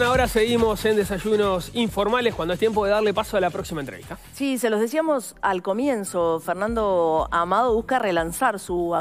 ahora, seguimos en desayunos informales cuando es tiempo de darle paso a la próxima entrevista. Sí, se los decíamos al comienzo, Fernando Amado busca relanzar su,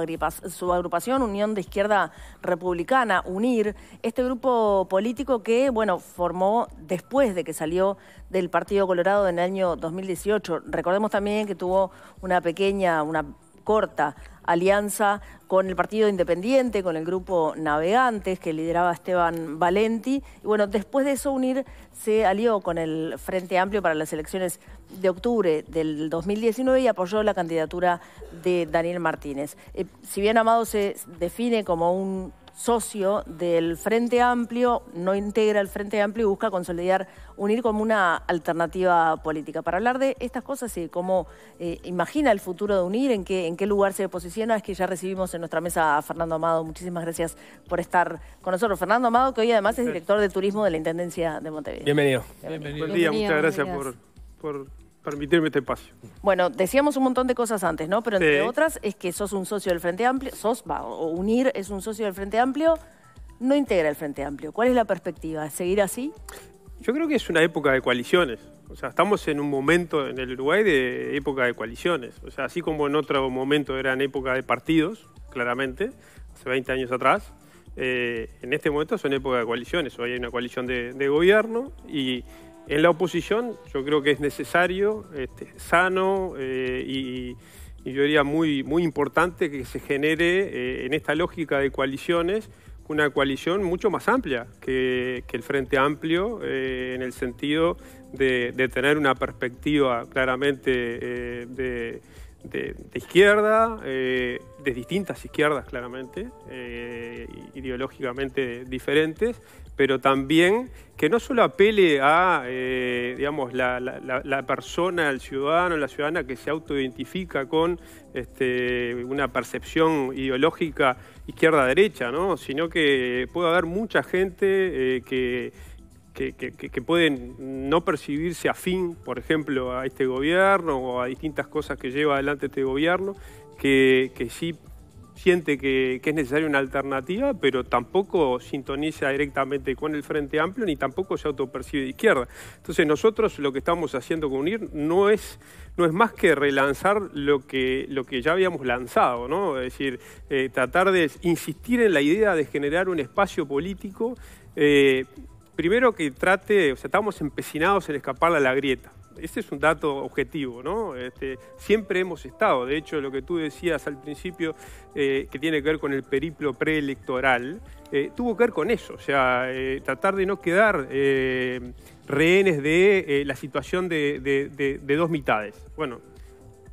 su agrupación Unión de Izquierda Republicana, UNIR, este grupo político que, bueno, formó después de que salió del Partido Colorado en el año 2018. Recordemos también que tuvo una pequeña, una corta alianza con el Partido Independiente, con el grupo Navegantes que lideraba Esteban Valenti. Y bueno, después de eso UNIR se alió con el Frente Amplio para las elecciones de octubre del 2019 y apoyó la candidatura de Daniel Martínez. Eh, si bien Amado se define como un socio del Frente Amplio, no integra el Frente Amplio y busca consolidar, unir como una alternativa política. Para hablar de estas cosas y cómo eh, imagina el futuro de unir, en qué, en qué lugar se posiciona, es que ya recibimos en nuestra mesa a Fernando Amado. Muchísimas gracias por estar con nosotros. Fernando Amado, que hoy además es director de turismo de la Intendencia de Montevideo. Bienvenido. Bienvenido. Buen día, muchas gracias por permitirme este espacio. Bueno, decíamos un montón de cosas antes, ¿no? Pero entre otras es que sos un socio del Frente Amplio, sos, va, o unir es un socio del Frente Amplio, no integra el Frente Amplio. ¿Cuál es la perspectiva? ¿Seguir así? Yo creo que es una época de coaliciones. O sea, estamos en un momento en el Uruguay de época de coaliciones. O sea, así como en otro momento eran época de partidos, claramente, hace 20 años atrás, eh, en este momento son época de coaliciones. Hoy hay una coalición de gobierno y en la oposición yo creo que es necesario, este, sano eh, y, yo diría muy, importante que se genere eh, en esta lógica de coaliciones una coalición mucho más amplia que, el Frente Amplio eh, en el sentido de, tener una perspectiva claramente de, izquierda, de distintas izquierdas claramente, ideológicamente diferentes, pero también que no solo apele a eh, digamos, la, la, persona, al ciudadano, la ciudadana que se autoidentifica con este, una percepción ideológica izquierda-derecha, ¿no? sino que puede haber mucha gente eh, que, que, pueden no percibirse afín, por ejemplo, a este gobierno o a distintas cosas que lleva adelante este gobierno, que, que sí siente que, es necesaria una alternativa, pero tampoco sintoniza directamente con el Frente Amplio ni tampoco se autopercibe de izquierda. Entonces nosotros lo que estamos haciendo con UNIR no es, no es más que relanzar lo que, lo que ya habíamos lanzado, ¿no? es decir, eh, tratar de insistir en la idea de generar un espacio político, eh, primero que trate, o sea, estamos empecinados en escapar a la grieta ese es un dato objetivo, ¿no? Este, siempre hemos estado, de hecho, lo que tú decías al principio, eh, que tiene que ver con el periplo preelectoral, eh, tuvo que ver con eso, o sea, eh, tratar de no quedar rehenes de la situación de, dos mitades. Bueno,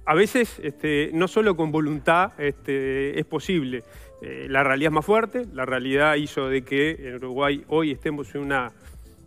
a veces este, no solo con voluntad este, es posible, la realidad es más fuerte, la realidad hizo de que en Uruguay hoy estemos en una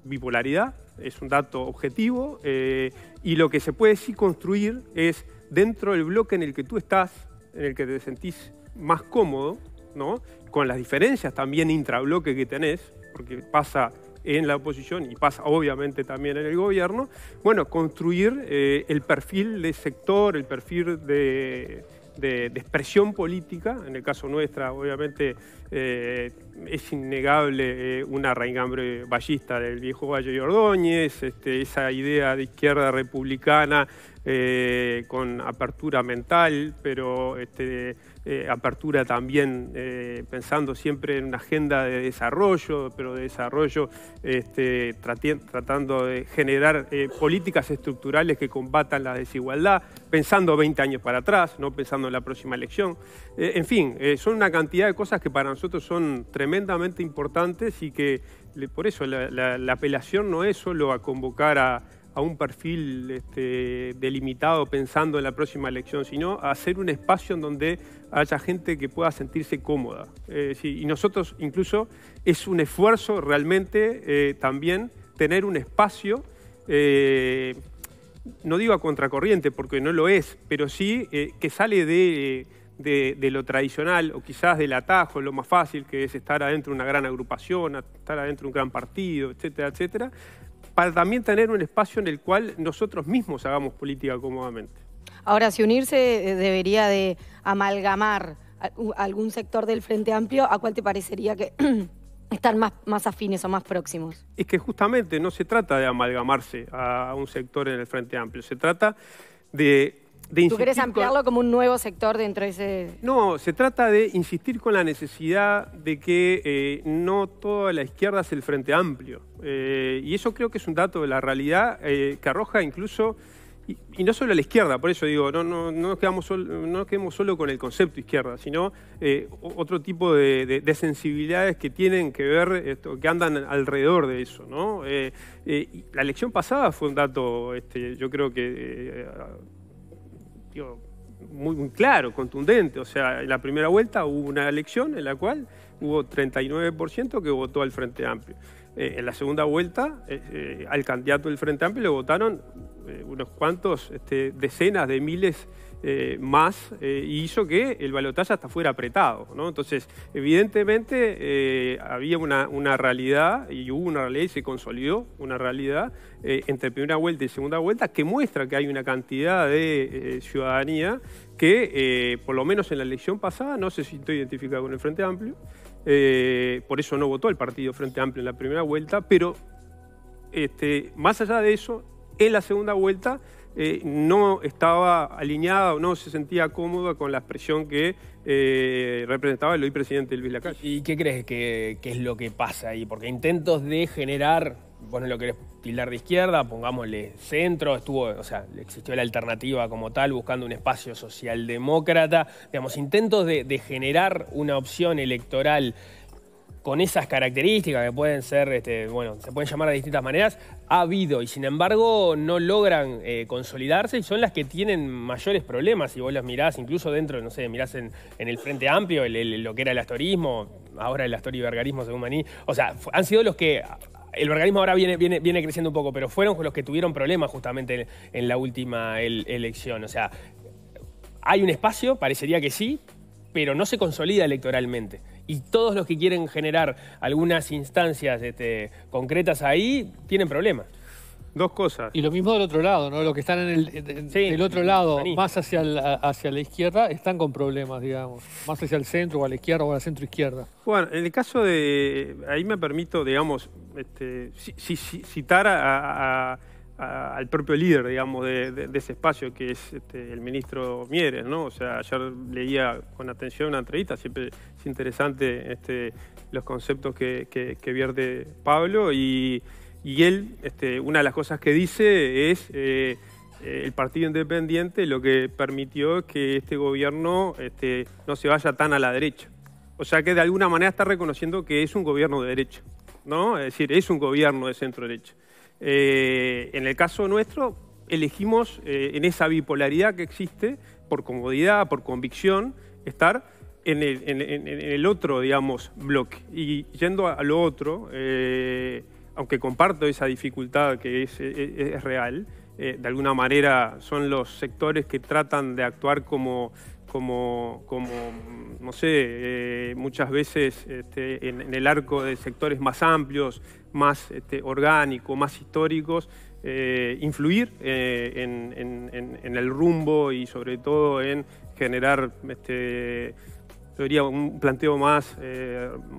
bipolaridad, es un dato objetivo, eh, y lo que se puede sí construir es dentro del bloque en el que tú estás, en el que te sentís más cómodo, ¿no? con las diferencias también intrabloque que tenés, porque pasa en la oposición y pasa obviamente también en el gobierno, bueno, construir eh, el perfil de sector, el perfil de, de, expresión política. En el caso nuestra, obviamente, eh, es innegable eh, una un ballista del viejo Valle de Ordóñez, este, esa idea de izquierda republicana eh, con apertura mental, pero este, eh, apertura también eh, pensando siempre en una agenda de desarrollo, pero de desarrollo este, tratando de generar políticas estructurales que combatan la desigualdad, pensando 20 años para atrás, no pensando en la próxima elección. en fin, son una cantidad de cosas que para nosotros son tremendamente importantes y que por eso la apelación no es solo a convocar a a un perfil este, delimitado pensando en la próxima elección, sino a hacer un espacio en donde haya gente que pueda sentirse cómoda. y nosotros incluso es un esfuerzo realmente eh, también tener un espacio, eh, no digo a contracorriente porque no lo es, pero sí eh, que sale de... de, lo tradicional o quizás del atajo, lo más fácil que es estar adentro de una gran agrupación, estar adentro de un gran partido, etcétera, etcétera, para también tener un espacio en el cual nosotros mismos hagamos política cómodamente. Ahora, si unirse eh, debería de amalgamar algún sector del Frente Amplio, ¿a cuál te parecería que están más, más afines o más próximos? Es que justamente no se trata de amalgamarse a un sector en el Frente Amplio, se trata de ¿Tú quieres ampliarlo como un nuevo sector dentro de ese...? No, se trata de insistir con la necesidad de que eh, no toda la izquierda es el Frente Amplio. Eh, y eso creo que es un dato de la realidad eh, que arroja incluso... Y, no solo a la izquierda, por eso digo, no, no, nos, quedamos quedemos solo con el concepto izquierda, sino otro tipo de, sensibilidades que tienen que ver, que andan alrededor de eso. ¿no? la elección pasada fue un dato, este, yo creo que muy, claro, contundente. O sea, en la primera vuelta hubo una elección en la cual hubo 39% que votó al Frente Amplio. Eh, en la segunda vuelta, eh, eh, al candidato del Frente Amplio le votaron unos cuantos, este, decenas de miles eh, más eh, hizo que el balotaje hasta fuera apretado. Entonces, evidentemente eh, había una, realidad y hubo una realidad y se consolidó una realidad entre primera vuelta y segunda vuelta que muestra que hay una cantidad de ciudadanía que, por lo menos en la elección pasada, no se sintió identificada con el Frente Amplio. por eso no votó el partido Frente Amplio en la primera vuelta, pero este, más allá de eso, en la segunda vuelta eh, no estaba alineada o no se sentía cómoda con la expresión que eh, representaba el hoy presidente Luis Lacalle. ¿Y qué crees que, es lo que pasa ahí? Porque intentos de generar, vos no lo querés tildar de izquierda, pongámosle centro, estuvo, o sea, existió la alternativa como tal, buscando un espacio socialdemócrata, digamos, intentos de generar una opción electoral con esas características que pueden ser, este, bueno, se pueden llamar de distintas maneras, ha habido y sin embargo no logran eh, consolidarse y son las que tienen mayores problemas. Si vos las mirás, incluso dentro, no sé, mirás en, el Frente Amplio, lo que era el astorismo, ahora el vergarismo según Maní, o sea, han sido los que el organismo ahora viene, viene, creciendo un poco, pero fueron los que tuvieron problemas justamente en, la última elección. O sea, ¿hay un espacio? Parecería que sí, pero no se consolida electoralmente. Y todos los que quieren generar algunas instancias este, concretas ahí tienen problemas. Dos cosas. Y lo mismo del otro lado, ¿no? Los que están en el, del otro lado, más hacia, hacia la izquierda, están con problemas, digamos. Más hacia el centro o a la izquierda o a la centro-izquierda. Bueno, en el caso de... Ahí me permito, digamos, este, citar a al propio líder, digamos, de, ese espacio, que es este, el ministro Mieres, ¿no? O sea, ayer leía con atención una entrevista, siempre es interesante este, los conceptos que, vierte Pablo, y, él, este, una de las cosas que dice es... Eh, eh, el Partido Independiente lo que permitió que este gobierno no se vaya tan a la derecha. O sea que de alguna manera está reconociendo que es un gobierno de derecha, ¿no? Es decir, es un gobierno de centro derecha. Eh, en el caso nuestro, elegimos eh, en esa bipolaridad que existe, por comodidad, por convicción, estar en el, otro, digamos, bloque. Y yendo a, lo otro, eh, aunque comparto esa dificultad que es e, e, real, de alguna manera son los sectores que tratan de actuar como como, como mm, no sé, eh, muchas veces este, en, el arco de sectores más amplios, más este, orgánicos, más históricos, eh, influir eh, en, el rumbo y sobre todo en generar, este, yo un planteo más,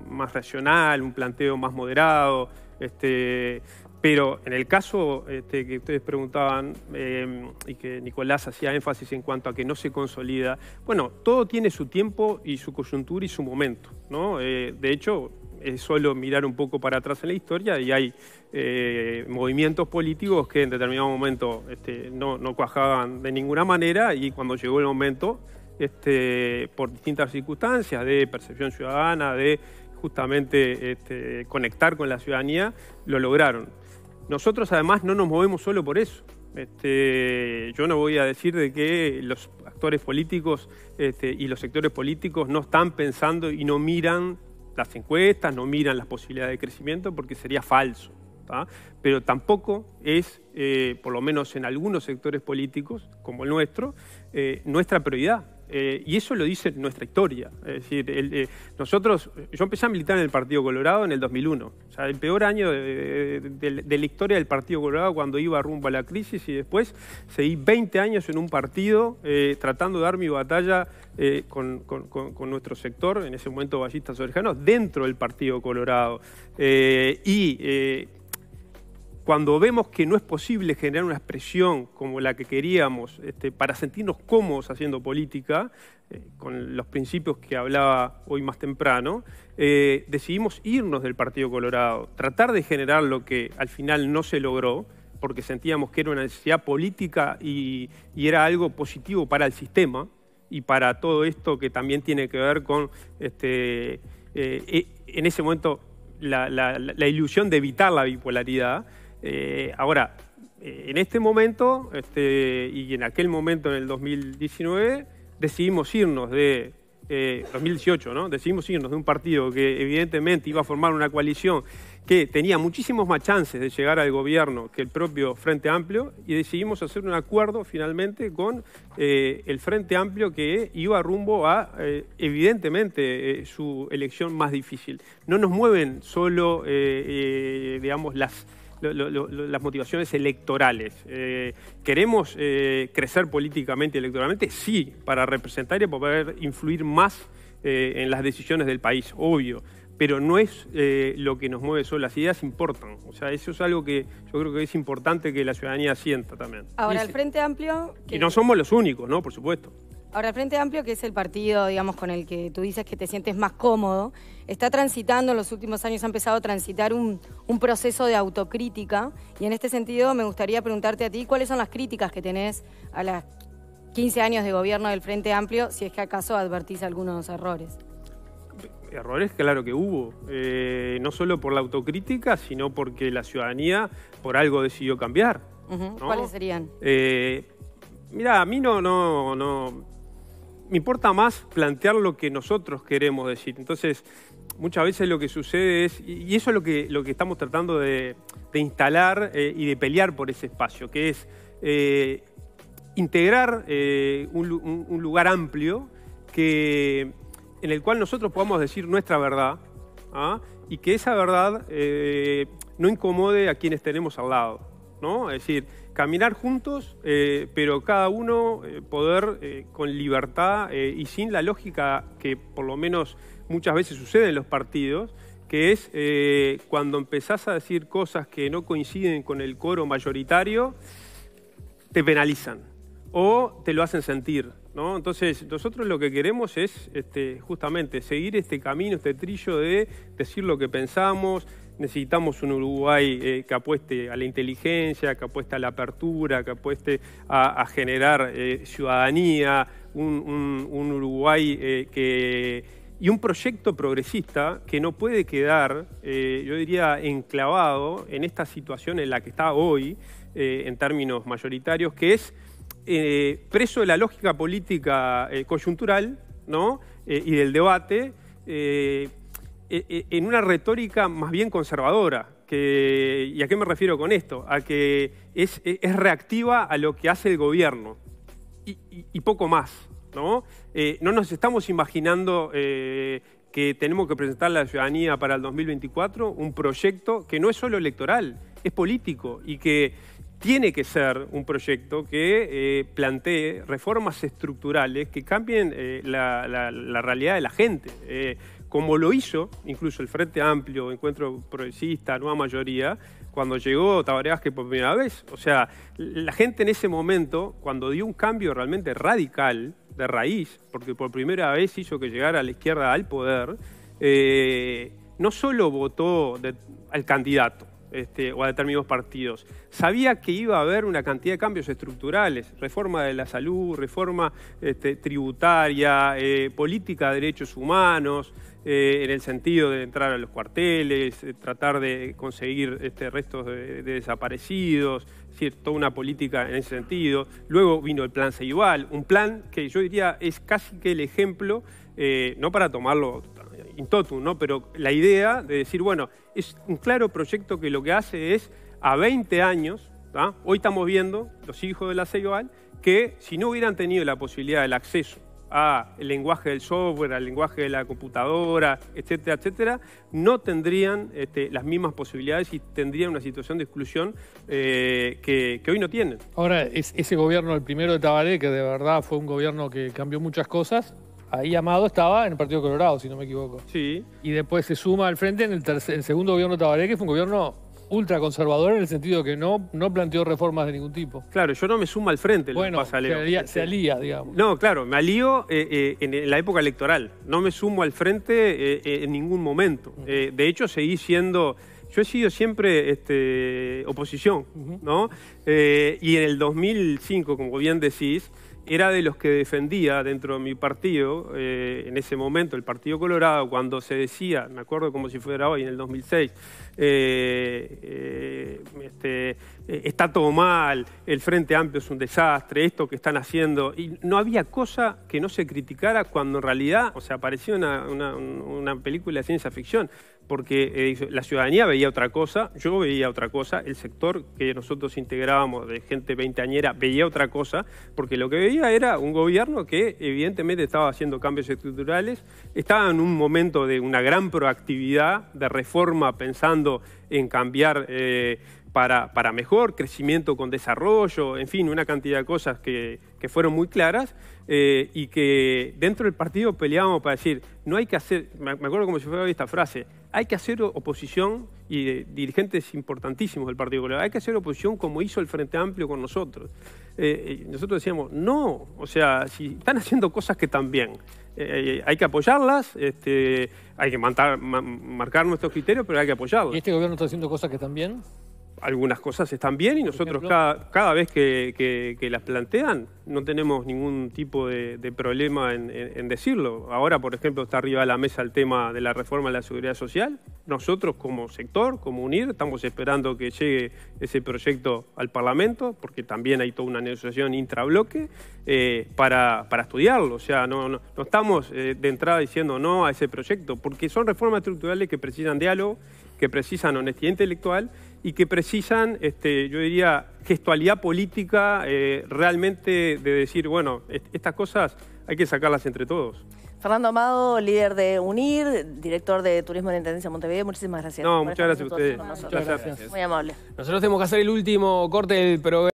más racional, un planteo más moderado. Este, pero en el caso este, que ustedes preguntaban em, y que Nicolás hacía énfasis en cuanto a que no se consolida, bueno, todo tiene su tiempo y su coyuntura y su momento. ¿no? Eh, de hecho, es solo mirar un poco para atrás en la historia y hay eh, movimientos políticos que en determinado momento este, no, cuajaban de ninguna manera y cuando llegó el momento, este, por distintas circunstancias de percepción ciudadana, de justamente este, conectar con la ciudadanía, lo lograron. Nosotros además no nos movemos solo por eso. Este, yo no voy a decir de que los actores políticos este, y los sectores políticos no están pensando y no miran las encuestas, no miran las posibilidades de crecimiento, porque sería falso. Pero tampoco es, eh, por lo menos en algunos sectores políticos, como el nuestro, eh, nuestra prioridad. Eh, y eso lo dice nuestra historia. Es decir, eh, nosotros, yo empecé a militar en el Partido Colorado en el 2001. O sea, el peor año de, la historia del Partido Colorado cuando iba rumbo a la crisis y después seguí 20 años en un partido eh, tratando de dar mi batalla con, nuestro sector, en ese momento Ballistas Orejanos, dentro del Partido Colorado. y cuando vemos que no es posible generar una expresión como la que queríamos este, para sentirnos cómodos haciendo política, eh, con los principios que hablaba hoy más temprano, eh, decidimos irnos del Partido Colorado, tratar de generar lo que al final no se logró, porque sentíamos que era una necesidad política y, era algo positivo para el sistema y para todo esto que también tiene que ver con, este, eh, en ese momento, la ilusión de evitar la bipolaridad. Eh, ahora, eh, en este momento este, y en aquel momento, en el 2019, decidimos irnos de... 2018, eh, ¿no? Decidimos irnos de un partido que evidentemente iba a formar una coalición que tenía muchísimos más chances de llegar al gobierno que el propio Frente Amplio y decidimos hacer un acuerdo finalmente con el Frente Amplio que iba rumbo a evidentemente su elección más difícil. No nos mueven solo, digamos, las las motivaciones electorales. Eh, ¿Queremos eh, crecer políticamente y electoralmente? Sí, para representar y poder influir más eh, en las decisiones del país, obvio. Pero no es lo que nos mueve solo, las ideas importan. O sea, eso es algo que yo creo que es importante que la ciudadanía sienta también. Ahora, el Frente Amplio... Y no somos los únicos, ¿no? Por supuesto. Ahora, el Frente Amplio, que es el partido, digamos, con el que tú dices que te sientes más cómodo, está transitando, en los últimos años ha empezado a transitar un, proceso de autocrítica. Y en este sentido, me gustaría preguntarte a ti, ¿cuáles son las críticas que tenés a los 15 años de gobierno del Frente Amplio, si es que acaso advertís algunos errores? errores, claro que hubo. Eh, no solo por la autocrítica, sino porque la ciudadanía por algo decidió cambiar. ¿Cuáles serían? Eh, mirá, mira, a mí no, no, no me importa más plantear lo que nosotros queremos decir. Entonces, muchas veces lo que sucede es, y eso es lo que, lo que estamos tratando de, instalar eh, y de pelear por ese espacio, que es eh, integrar eh, un, lugar amplio que, en el cual nosotros podamos decir nuestra verdad ¿ah? y que esa verdad no incomode a quienes tenemos al lado. ¿no? Es decir, caminar juntos, eh, pero cada uno eh, poder eh, con libertad y sin la lógica que por lo menos muchas veces sucede en los partidos, que es cuando empezás a decir cosas que no coinciden con el coro mayoritario, te penalizan o te lo hacen sentir. ¿no? Entonces, nosotros lo que queremos es este, justamente seguir este camino, este trillo de decir lo que pensamos, necesitamos un Uruguay eh, que apueste a la inteligencia, que apueste a la apertura, que apueste a, generar eh, ciudadanía, un, Uruguay eh, que... Y un proyecto progresista que no puede quedar, yo diría, enclavado en esta situación en la que está hoy, en términos mayoritarios, que es preso de la lógica política coyuntural ¿no? y del debate, eh, eh, en una retórica más bien conservadora. Que, ¿Y a qué me refiero con esto? A que es, reactiva a lo que hace el gobierno y, poco más. ¿no? Eh, no nos estamos imaginando que tenemos que presentar la ciudadanía para el 2024 un proyecto que no es solo electoral, es político y que tiene que ser un proyecto que plantee reformas estructurales que cambien la, realidad de la gente como lo hizo incluso el Frente Amplio, Encuentro Progresista, Nueva Mayoría, cuando llegó que por primera vez. O sea, la gente en ese momento, cuando dio un cambio realmente radical, de raíz, porque por primera vez hizo que llegara a la izquierda al poder, eh, no solo votó al candidato, este, o a determinados partidos. Sabía que iba a haber una cantidad de cambios estructurales, reforma de la salud, reforma este, tributaria, eh, política de derechos humanos, eh, en el sentido de entrar a los cuarteles, eh, tratar de conseguir este, restos de, desaparecidos, toda una política en ese sentido. Luego vino el plan Ceibal, un plan que yo diría es casi que el ejemplo, no para tomarlo in totum, ¿no? Pero la idea de decir, bueno, es un claro proyecto que lo que hace es, a 20 años, hoy estamos viendo, los hijos de la CEIOAL, que si no hubieran tenido la posibilidad del acceso al lenguaje del software, al lenguaje de la computadora, etcétera, etcétera, no tendrían este, las mismas posibilidades y tendrían una situación de exclusión eh, que, hoy no tienen. Ahora, ese gobierno, el primero de Tabaré, que de verdad fue un gobierno que cambió muchas cosas, Ahí Amado estaba en el Partido Colorado, si no me equivoco. Sí. Y después se suma al frente en el, segundo gobierno Tabaré, que fue un gobierno ultraconservador en el sentido de que no, no planteó reformas de ningún tipo. Claro, yo no me sumo al frente. Bueno, pasa, Se, alía, se, alía, digamos. No, claro, me alío eh, eh, en la época electoral. No me sumo al frente eh, en ningún momento. de hecho, seguí siendo... Yo he sido siempre este, oposición, ¿no? y en el 2005, como bien decís, era de los que defendía dentro de mi partido, eh, en ese momento, el Partido Colorado, cuando se decía, me acuerdo como si fuera hoy, en el 2006, eh, está todo mal, el Frente Amplio es un desastre, esto que están haciendo. Y no había cosa que no se criticara cuando en realidad, o sea, parecía una, película de ciencia ficción, porque eh, la ciudadanía veía otra cosa, yo veía otra cosa, el sector que nosotros integrábamos de gente veinteañera veía otra cosa, porque lo que veía era un gobierno que evidentemente estaba haciendo cambios estructurales, estaba en un momento de una gran proactividad, de reforma, pensando en cambiar... Eh, para, para mejor, crecimiento con desarrollo, en fin, una cantidad de cosas que, fueron muy claras eh, y que dentro del partido peleábamos para decir, no hay que hacer, me acuerdo como si fuera esta frase, hay que hacer oposición, y dirigentes importantísimos del Partido Popular, hay que hacer oposición como hizo el Frente Amplio con nosotros. Eh, eh, nosotros decíamos, no, o sea, si están haciendo cosas que también, bien, hay que apoyarlas, este, hay que marcar nuestros criterios, pero hay que apoyarlos. ¿Y este gobierno está haciendo cosas que están bien? algunas cosas están bien y nosotros cada, vez que, las plantean no tenemos ningún tipo de, problema en, decirlo. Ahora, por ejemplo, está arriba de la mesa el tema de la reforma de la seguridad social. Nosotros como sector, como UNIR, estamos esperando que llegue ese proyecto al Parlamento, porque también hay toda una negociación intrabloque, eh, para, estudiarlo. O sea, no, no, estamos eh, de entrada diciendo no a ese proyecto, porque son reformas estructurales que precisan diálogo que precisan honestidad intelectual y que precisan, este, yo diría, gestualidad política, eh, realmente de decir, bueno, estas cosas hay que sacarlas entre todos. Fernando Amado, líder de UNIR, director de Turismo de la Intendencia de Montevideo, muchísimas gracias. No, muchas gracias a ustedes. Muchas gracias. Muy amable. Nosotros tenemos que hacer el último corte del programa.